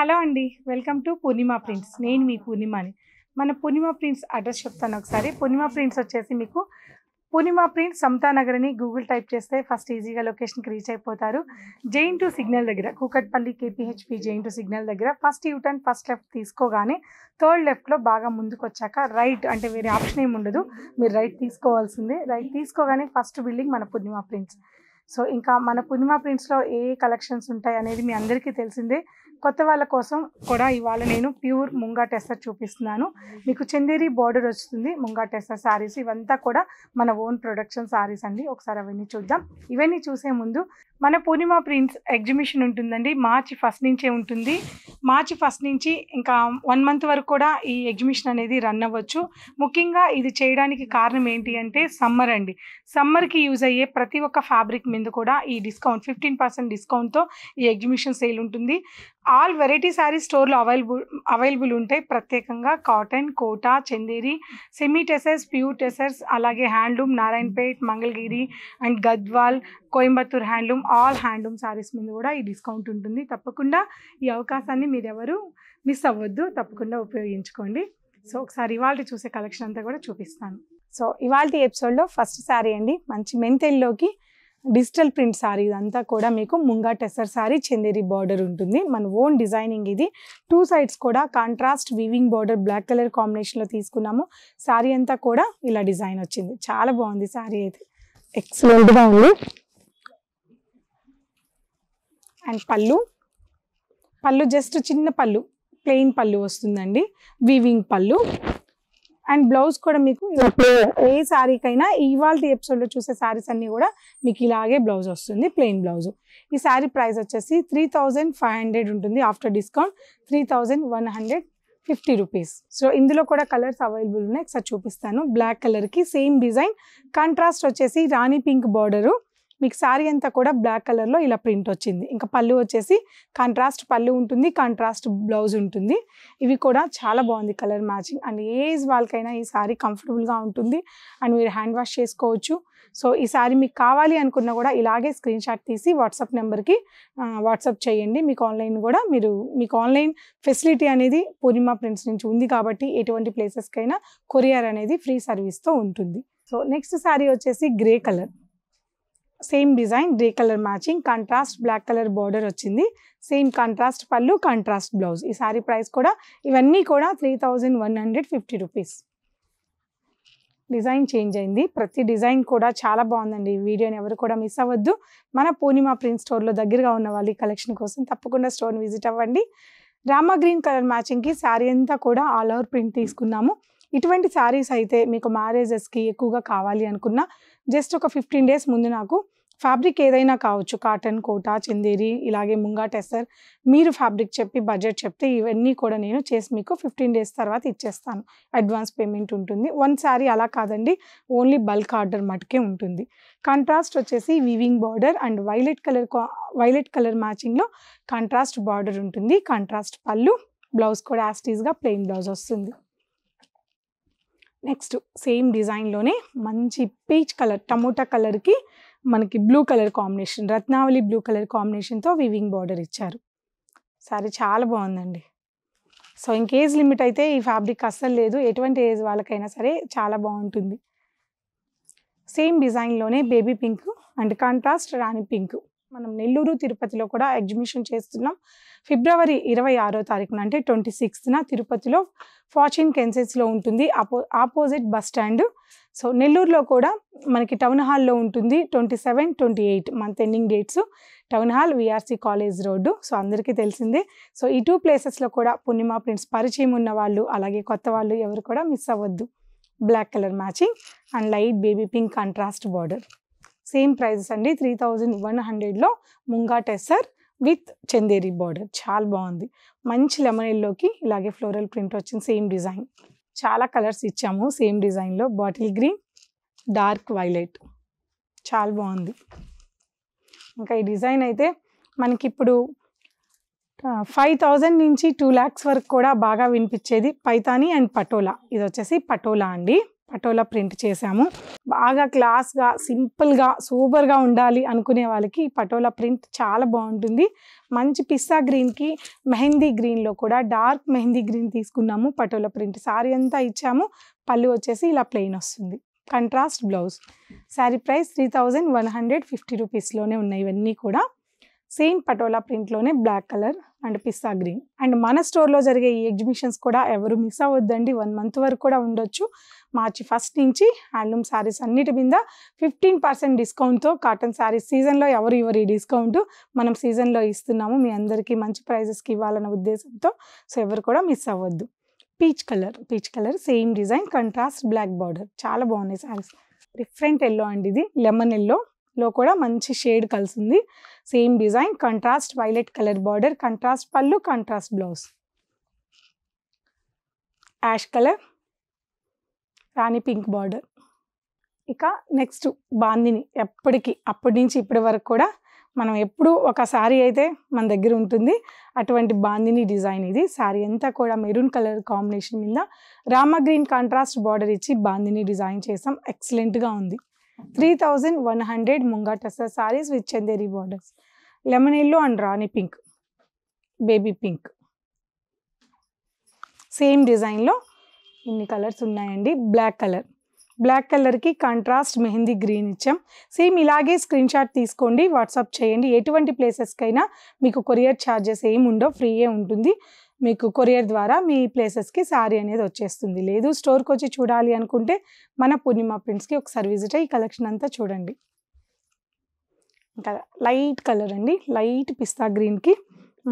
hello అండి welcome to Purnima prints నేను మీ పూర్ణిమాని మన పూర్ణిమ ప్రింట్స్ అడ్రస్ చెప్తాను ఒకసారి పూర్ణిమ ప్రింట్స్ వచ్చేసి మీకు పూర్ణిమ ప్రింట్ నగర్ అని గూగుల్ టైప్ చేస్తే ఫస్ట్ ఈజీగా లొకేషన్కి రీచ్ అయిపోతారు జైన్ టు సిగ్నల్ దగ్గర కూకట్పల్లి కేపీహెచ్పి జైన్ టు సిగ్నల్ దగ్గర ఫస్ట్ టర్న్ ఫస్ట్ లెఫ్ట్ తీసుకోగానే థర్డ్ లెఫ్ట్లో బాగా ముందుకు వచ్చాక రైట్ అంటే వేరే ఆప్షన్ ఏమి ఉండదు మీరు రైట్ తీసుకోవాల్సిందే రైట్ తీసుకోగానే ఫస్ట్ బిల్డింగ్ మన పూర్ణిమ ప్రింట్స్ సో ఇంకా మన పూర్ణిమ ప్రింట్స్లో ఏ కలెక్షన్స్ ఉంటాయి అనేది మీ అందరికీ తెలిసిందే కొత్త వాళ్ళ కోసం కూడా ఇవాళ నేను ప్యూర్ ముంగా టెస్టర్ చూపిస్తున్నాను మీకు చందేరి బార్డర్ వస్తుంది ముంగా టెస్టర్ శారీస్ ఇవంతా కూడా మన ఓన్ ప్రొడక్షన్ శారీస్ అండి ఒకసారి అవన్నీ చూద్దాం ఇవన్నీ చూసే ముందు మన పూర్ణిమ ప్రిన్స్ ఎగ్జిబిషన్ ఉంటుందండి మార్చి ఫస్ట్ నుంచే ఉంటుంది మార్చి ఫస్ట్ నుంచి ఇంకా వన్ మంత్ వరకు కూడా ఈ ఎగ్జిబిషన్ అనేది రన్ అవ్వచ్చు ముఖ్యంగా ఇది చేయడానికి కారణం ఏంటి అంటే సమ్మర్ అండి సమ్మర్కి యూజ్ అయ్యే ప్రతి ఒక్క ఫ్యాబ్రిక్ మీద కూడా ఈ డిస్కౌంట్ ఫిఫ్టీన్ పర్సెంట్ డిస్కౌంట్తో ఈ ఎగ్జిబిషన్ సేల్ ఉంటుంది ఆల్ వెరైటీ శారీస్ స్టోర్లో అవైలబుల్ అవైలబుల్ ఉంటాయి ప్రత్యేకంగా cotton Kota Chanderi semi tussars pure tussars అలాగే handloom Narayanpet Mangalagiri and Gadwal Coimbatore handloom all handloom saris మీద కూడా ఈ డిస్కౌంట్ ఉంటుంది తప్పకుండా ఈ అవకాశాన్ని మీరెవరు మిస్ అవ్వద్దు తప్పకుండా ఉపయోగించుకోండి సో ఒకసారి ఇవాళ చూసే కలెక్షన్ అంతా కూడా చూపిస్తాను సో ఇవాళ ఎపిసోడ్లో ఫస్ట్ శారీ అండి మంచి మెంతెల్లోకి డిజిటల్ ప్రింట్ సారీ ఇదంతా కూడా మీకు ముంగా టెసర్ సారీ చెందేరి బార్డర్ ఉంటుంది మన ఓన్ డిజైనింగ్ ఇది టూ సైడ్స్ కూడా contrast weaving border black colour కాంబినేషన్లో తీసుకున్నాము శారీ అంతా కూడా ఇలా డిజైన్ వచ్చింది చాలా బాగుంది శారీ అయితే ఎక్సలెంట్గా ఉంది అండ్ పళ్ళు పళ్ళు జస్ట్ చిన్న పళ్ళు ప్లెయిన్ పళ్ళు వస్తుందండి వీవింగ్ పళ్ళు అండ్ బ్లౌజ్ కూడా మీకు ఏ శారీకైనా ఇవాళ లో చూసే శారీస్ అన్నీ కూడా మీకు ఇలాగే బ్లౌజ్ వస్తుంది ప్లెయిన్ బ్లౌజ్ ఈ శారీ ప్రైస్ వచ్చేసి త్రీ ఉంటుంది after discount three fifty rupees so ఇందులో కూడా కలర్స్ అవైలబుల్ ఉన్నాయి ఒకసారి చూపిస్తాను బ్లాక్ కలర్కి సేమ్ డిజైన్ కాంట్రాస్ట్ వచ్చేసి రాణి పింక్ బార్డరు మీకు శారీ అంతా కూడా బ్లాక్ కలర్లో ఇలా ప్రింట్ వచ్చింది ఇంకా పళ్ళు వచ్చేసి కాంట్రాస్ట్ పళ్ళు ఉంటుంది కాంట్రాస్ట్ బ్లౌజ్ ఉంటుంది ఇవి కూడా చాలా బాగుంది కలర్ మ్యాచింగ్ అండ్ ఏజ్ వాళ్ళకైనా ఈ శారీ కంఫర్టబుల్గా ఉంటుంది అండ్ మీరు హ్యాండ్ వాష్ చేసుకోవచ్చు సో ఈ శారీ మీకు కావాలి అనుకున్నా కూడా ఇలాగే స్క్రీన్ షాట్ తీసి వాట్సాప్ నెంబర్కి వాట్సాప్ చేయండి మీకు ఆన్లైన్ కూడా మీరు మీకు ఆన్లైన్ ఫెసిలిటీ అనేది పూర్ణిమా ప్రింట్స్ నుంచి ఉంది కాబట్టి ఎటువంటి ప్లేసెస్కైనా కొరియర్ అనేది ఫ్రీ సర్వీస్తో ఉంటుంది సో నెక్స్ట్ శారీ వచ్చేసి grey colour same design grey colour matching contrast black colour border వచ్చింది సేమ్ కాంట్రాస్ట్ పళ్ళు కాంట్రాస్ట్ బ్లౌజ్ ఈ సారీ ప్రైస్ కూడా ఇవన్నీ కూడా three thousand one hundred fifty rupees design change అయింది ప్రతి డిజైన్ కూడా చాలా బాగుందండి ఈ వీడియోని ఎవరు కూడా మిస్ అవ్వద్దు మన పూర్ణిమ ప్రింట్ స్టోర్లో దగ్గరగా ఉన్న వాళ్ళు ఈ కలెక్షన్ కోసం తప్పకుండా స్టోర్ని విజిట్ అవ్వండి రామా గ్రీన్ కలర్ మ్యాచింగ్కి శారీ అంతా కూడా ఆల్ ఓవర్ ప్రింట్ తీసుకున్నాము ఇటువంటి శారీస్ అయితే మీకు మ్యారేజెస్కి ఎక్కువగా కావాలి అనుకున్న జస్ట్ ఒక ఫిఫ్టీన్ డేస్ ముందు నాకు ఫ్యాబ్రిక్ ఏదైనా కావచ్చు కాటన్ కోటా చిందేరి ఇలాగే ముంగా టెస్సర్ మీరు ఫ్యాబ్రిక్ చెప్పి బడ్జెట్ చెప్తే ఇవన్నీ కూడా నేను చేసి మీకు ఫిఫ్టీన్ డేస్ తర్వాత ఇచ్చేస్తాను అడ్వాన్స్ పేమెంట్ ఉంటుంది వన్ శారీ అలా కాదండి ఓన్లీ బల్క్ ఆర్డర్ మటుకే ఉంటుంది కాంట్రాస్ట్ వచ్చేసి weaving border and violet colour violet colour మ్యాచింగ్లో కాంట్రాస్ట్ బార్డర్ ఉంటుంది కాంట్రాస్ట్ పళ్ళు బ్లౌజ్ కూడా యాస్టీస్గా ప్లెయిన్ బ్లౌజ్ వస్తుంది నెక్స్ట్ సేమ్ డిజైన్లోనే మంచి పీచ్ కలర్ టమోటా కలర్కి మనకి blue colour combination Ratnavali blue colour కాంబినేషన్తో వివింగ్ బార్డర్ ఇచ్చారు సారీ చాలా బాగుందండి సో ఇంకేజ్ లిమిట్ అయితే ఈ ఫ్యాబ్రిక్ అస్సలు లేదు ఎటువంటి ఏజ్ వాళ్ళకైనా సరే చాలా బాగుంటుంది సేమ్ డిజైన్లోనే baby pink and contrast rani pink మనం నెల్లూరు తిరుపతిలో కూడా ఎగ్జిబిషన్ చేస్తున్నాం ఫిబ్రవరి ఇరవై ఆరో తారీఖున అంటే ట్వంటీ సిక్స్త్న తిరుపతిలో ఫార్చ్యూన్ కెన్సెస్లో ఉంటుంది అపో ఆపోజిట్ బస్ స్టాండ్ సో నెల్లూరులో కూడా మనకి టౌన్ హాల్లో ఉంటుంది twenty seven twenty eight month ending dates town hall VRC college road so అందరికీ తెలిసిందే సో ఈ టూ ప్లేసెస్లో కూడా పూర్ణిమ ప్రింట్స్ పరిచయం ఉన్న వాళ్ళు అలాగే కొత్త వాళ్ళు ఎవరు కూడా మిస్ అవ్వద్దు black colour matching and light baby pink contrast border same prices అండి త్రీ థౌజండ్ వన్ హండ్రెడ్లో ముంగా టెస్సర్ విత్ చందేరి బార్డర్ చాలా బాగుంది మంచి లెమనెల్లోకి ఇలాగే ఫ్లోరల్ ప్రింట్ వచ్చింది సేమ్ డిజైన్ చాలా కలర్స్ ఇచ్చాము సేమ్ డిజైన్లో బాటిల్ గ్రీన్ డార్క్ వైలెట్ చాలా బాగుంది ఇంకా ఈ డిజైన్ అయితే మనకి ఇప్పుడు ఫైవ్ థౌజండ్ నుంచి టూ ల్యాక్స్ వరకు కూడా బాగా వినిపించేది పైతాని అండ్ పటోలా ఇది వచ్చేసి పటోలా అండి పటోలా ప్రింట్ చేశాము బాగా క్లాస్గా సింపుల్గా సూపర్గా ఉండాలి అనుకునే వాళ్ళకి ఈ పటోలా ప్రింట్ చాలా బాగుంటుంది మంచి పిస్సా గ్రీన్కి మెహందీ గ్రీన్లో కూడా డార్క్ మెహందీ గ్రీన్ తీసుకున్నాము పటోలా ప్రింట్ సారీ అంతా ఇచ్చాము పళ్ళు వచ్చేసి ఇలా ప్లెయిన్ వస్తుంది contrast blouse sari price three thousand one hundred fifty రూపీస్లోనే ఉన్నాయి ఇవన్నీ కూడా సేమ్ పటోలా ప్రింట్లోనే black colour and pista green and మన స్టోర్లో జరిగే ఈ ఎగ్జిబిషన్స్ కూడా ఎవరు మిస్ అవ్వద్దండి వన్ మంత్ వరకు కూడా ఉండొచ్చు మార్చి ఫస్ట్ నుంచి హ్యాండ్లూమ్ శారీస్ అన్నిటి మీద ఫిఫ్టీన్ పర్సెంట్ డిస్కౌంట్తో కాటన్ శారీస్ సీజన్లో ఎవరు ఇవ్వరు ఈ డిస్కౌంట్ మనం సీజన్లో ఇస్తున్నాము మీ అందరికీ మంచి ప్రైజెస్కి ఇవ్వాలన్న ఉద్దేశంతో సో ఎవరు కూడా మిస్ అవ్వద్దు peach colour peach colour same design contrast black border చాలా బాగున్నాయి శారీస్ డిఫరెంట్ ఎల్లో అండి ఇది లెమన్ ఎల్లో లో కూడా మంచి షేడ్ కలిసింది same design contrast violet colour border contrast పళ్ళు contrast blouse ash colour rani pink border ఇక నెక్స్ట్ బాందిని ఎప్పటికీ అప్పటి నుంచి ఇప్పటి వరకు కూడా మనం ఎప్పుడు ఒక శారీ అయితే మన దగ్గర ఉంటుంది అటువంటి బాందిని డిజైన్ ఇది శారీ అంతా కూడా మెరూన్ కలర్ కాంబినేషన్ మీద రామ గ్రీన్ కాంట్రాస్ట్ బార్డర్ ఇచ్చి బాందిని డిజైన్ చేసాం ఎక్సలెంట్గా ఉంది three thousand one hundred munga saris with Chanderi borders lemon yellow and rani pink baby pink same డిజైన్లో ఇన్ని కలర్స్ ఉన్నాయండి బ్లాక్ కలర్ బ్లాక్ కలర్కి కాంట్రాస్ట్ మెహందీ గ్రీన్ ఇచ్చాం సేమ్ ఇలాగే స్క్రీన్షాట్ తీసుకోండి వాట్సాప్ చేయండి ఎటువంటి ప్లేసెస్కైనా మీకు కొరియర్ ఛార్జెస్ ఏమి ఉండవు ఫ్రీయే ఉంటుంది మీకు కొరియర్ ద్వారా మీ ప్లేసెస్కి శారీ అనేది వచ్చేస్తుంది లేదు స్టోర్కి వచ్చి చూడాలి అనుకుంటే మన పూర్ణిమ ప్రింట్స్కి ఒకసారి విజిట్ అయ్యి కలెక్షన్ అంతా చూడండి ఇంకా లైట్ కలర్ అండి లైట్ పిస్తా గ్రీన్కి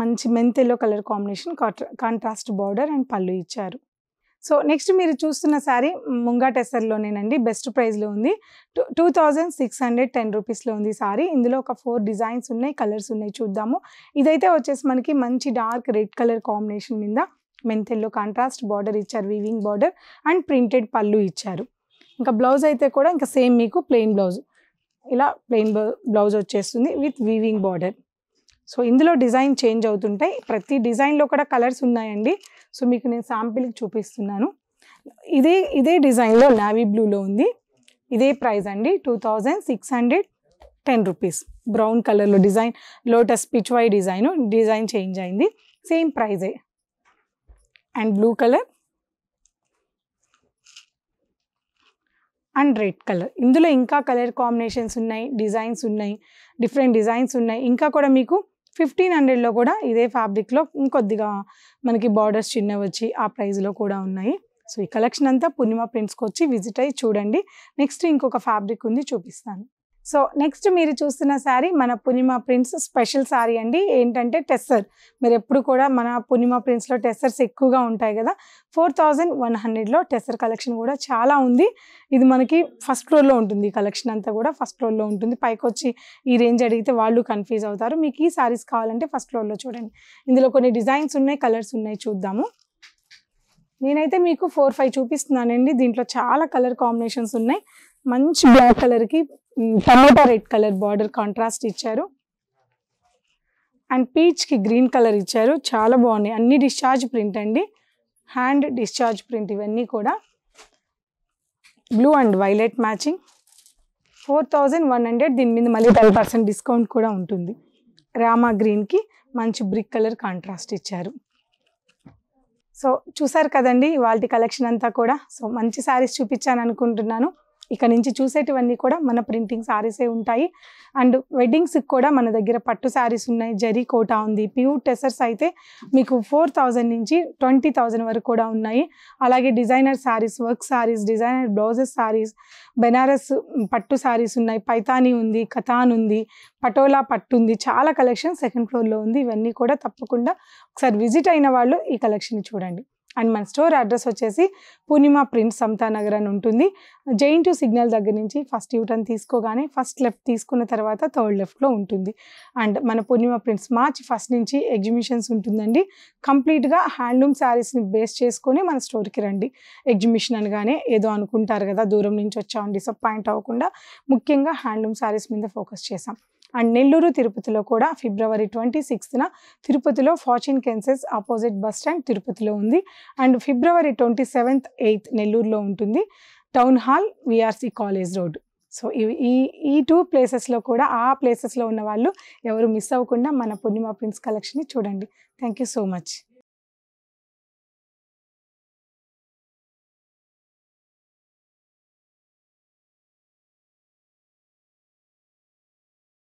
మంచి మెంత్ yellow colour combination contrast border and పళ్ళు ఇచ్చారు సో నెక్స్ట్ మీరు చూస్తున్న సారీ ముంగా టెసర్లోనేనండి బెస్ట్ ప్రైస్లో ఉంది two two thousand six hundred ten రూపీస్లో ఉంది సారీ ఇందులో ఒక ఫోర్ డిజైన్స్ ఉన్నాయి కలర్స్ ఉన్నాయి చూద్దాము ఇదైతే వచ్చేసి మనకి మంచి డార్క్ రెడ్ కలర్ కాంబినేషన్ మీద మెంతెల్లో కాంట్రాస్ట్ బార్డర్ ఇచ్చారు వీవింగ్ బార్డర్ అండ్ ప్రింటెడ్ పళ్ళు ఇచ్చారు ఇంకా బ్లౌజ్ అయితే కూడా ఇంకా సేమ్ మీకు ప్లెయిన్ బ్లౌజ్ ఇలా ప్లెయిన్ బ్లౌజ్ వచ్చేస్తుంది విత్ వీవింగ్ బార్డర్ సో ఇందులో డిజైన్ చేంజ్ అవుతుంటాయి ప్రతి డిజైన్లో కూడా కలర్స్ ఉన్నాయండి సో మీకు నేను శాంపిల్కి చూపిస్తున్నాను ఇదే ఇదే డిజైన్లో నావీ బ్లూలో ఉంది ఇదే ప్రైస్ అండి two thousand six hundred ten rupees brown కలర్లో design lotus Pichwai design design change అయింది సేమ్ ప్రైజే and blue colour and red colour ఇందులో ఇంకా కలర్ కాంబినేషన్స్ ఉన్నాయి డిజైన్స్ ఉన్నాయి డిఫరెంట్ డిజైన్స్ ఉన్నాయి ఇంకా కూడా మీకు ఫిఫ్టీన్ హండ్రెడ్లో కూడా ఇదే ఫ్యాబ్రిక్లో ఇంకొద్దిగా మనకి బార్డర్స్ చిన్నవి వచ్చి ఆ ప్రైజ్లో కూడా ఉన్నాయి సో ఈ కలెక్షన్ అంతా పూర్ణిమ ప్రింట్స్కి వచ్చి విజిట్ అయ్యి చూడండి నెక్స్ట్ ఇంకొక ఫ్యాబ్రిక్ ఉంది చూపిస్తాను సో నెక్స్ట్ మీరు చూస్తున్న శారీ మన పునిమ ప్రింట్స్ స్పెషల్ శారీ అండి ఏంటంటే టెస్సర్ మీరు ఎప్పుడు కూడా మన పునిమ ప్రింట్స్లో టెస్సర్స్ ఎక్కువగా ఉంటాయి కదా ఫోర్ థౌజండ్ వన్ హండ్రెడ్లో టెస్సర్ కలెక్షన్ కూడా చాలా ఉంది ఇది మనకి ఫస్ట్ ఫ్లోర్లో ఉంటుంది కలెక్షన్ అంతా కూడా ఫస్ట్ ఫ్లోర్లో ఉంటుంది పైకి వచ్చి ఈ రేంజ్ అడిగితే వాళ్ళు కన్ఫ్యూజ్ అవుతారు మీకు ఈ శారీస్ కావాలంటే ఫస్ట్ ఫ్లోర్లో చూడండి ఇందులో కొన్ని డిజైన్స్ ఉన్నాయి కలర్స్ ఉన్నాయి చూద్దాము నేనైతే మీకు ఫోర్ ఫైవ్ చూపిస్తున్నానండి దీంట్లో చాలా కలర్ కాంబినేషన్స్ ఉన్నాయి మంచి బ్లాక్ కలర్కి tomato red colour border contrast ఇచ్చారు అండ్ పీచ్కి గ్రీన్ కలర్ ఇచ్చారు చాలా బాగున్నాయి అన్ని డిశ్చార్జ్ ప్రింట్ అండి హ్యాండ్ డిశ్చార్జ్ ప్రింట్ ఇవన్నీ కూడా blue and violet matching four thousand one hundred దీని మీద మళ్ళీ టెన్ పర్సెంట్ డిస్కౌంట్ కూడా ఉంటుంది రామా గ్రీన్కి మంచి బ్రిక్ కలర్ కాంట్రాస్ట్ ఇచ్చారు సో చూసారు కదండి వాళ్ళ కలెక్షన్ అంతా కూడా సో మంచి శారీస్ చూపించాను అనుకుంటున్నాను ఇక నుంచి చూసేటివన్నీ కూడా మన ప్రింటింగ్ శారీసే ఉంటాయి అండ్ వెడ్డింగ్స్కి కూడా మన దగ్గర పట్టు శారీస్ ఉన్నాయి జరీ కోటా ఉంది ప్యూర్ టెసర్స్ అయితే మీకు ఫోర్ థౌజండ్ నుంచి ట్వంటీ థౌజండ్ వరకు కూడా ఉన్నాయి అలాగే designer saris work saris designer blouses saris Banaras పట్టు శారీస్ ఉన్నాయి పైతానీ ఉంది కథాన్ ఉంది పటోలా పట్టు ఉంది చాలా కలెక్షన్ సెకండ్ ఫ్లోర్లో ఉంది ఇవన్నీ కూడా తప్పకుండా ఒకసారి విజిట్ అయిన వాళ్ళు ఈ కలెక్షన్ చూడండి అండ్ మన స్టోర్ అడ్రస్ వచ్చేసి పూర్ణిమ ప్రింట్ నగర్ అని ఉంటుంది జైన్ టు సిగ్నల్ దగ్గర నుంచి ఫస్ట్ యూటర్న్ తీసుకోగానే ఫస్ట్ లెఫ్ట్ తీసుకున్న తర్వాత థర్డ్ లెఫ్ట్లో ఉంటుంది అండ్ మన పూర్ణిమ ప్రింట్స్ మార్చి ఫస్ట్ నుంచి ఎగ్జిబిషన్స్ ఉంటుందండి కంప్లీట్గా హ్యాండ్లూమ్ శారీస్ని బేస్ చేసుకొని మన స్టోర్కి రండి ఎగ్జిబిషన్ అనగానే ఏదో అనుకుంటారు కదా దూరం నుంచి వచ్చామని డిసప్పాయింట్ అవ్వకుండా ముఖ్యంగా హ్యాండ్లూమ్ శారీస్ మీద ఫోకస్ చేసాం అండ్ నెల్లూరు తిరుపతిలో కూడా ఫిబ్రవరి ట్వంటీ సిక్స్త్న తిరుపతిలో Fortune Kences opposite bus stand తిరుపతిలో ఉంది and February twenty seventh eighth నెల్లూరులో ఉంటుంది town hall VRC college road so ఈ ఈ టూ ప్లేసెస్లో కూడా ఆ ప్లేసెస్లో ఉన్న వాళ్ళు ఎవరు మిస్ అవ్వకుండా మన పూర్ణిమ ప్రిన్స్ కలెక్షన్ని చూడండి థ్యాంక్ యూ సో మచ్